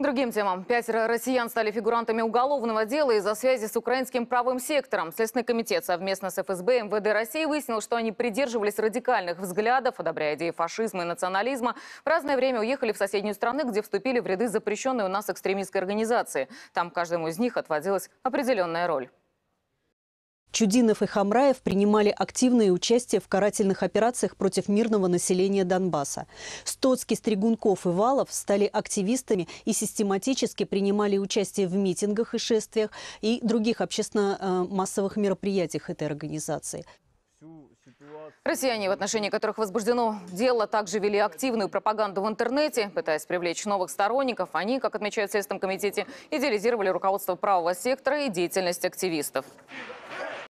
Другим темам. Пятеро россиян стали фигурантами уголовного дела из-за связи с украинским правым сектором. Следственный комитет совместно с ФСБ и эм МВД России выяснил, что они придерживались радикальных взглядов, одобряя идеи фашизма и национализма. В разное время уехали в соседнюю страну, где вступили в ряды запрещенной у нас экстремистской организации. Там каждому из них отводилась определенная роль. Чудинов и Хамраев принимали активное участие в карательных операциях против мирного населения Донбасса. Стоцкий, Стригунков и Валов стали активистами и систематически принимали участие в митингах и шествиях и других общественно-массовых мероприятиях этой организации. Россияне, в отношении которых возбуждено дело, также вели активную пропаганду в интернете, пытаясь привлечь новых сторонников. Они, как отмечают в Следственном комитете, идеализировали руководство правого сектора и деятельность активистов.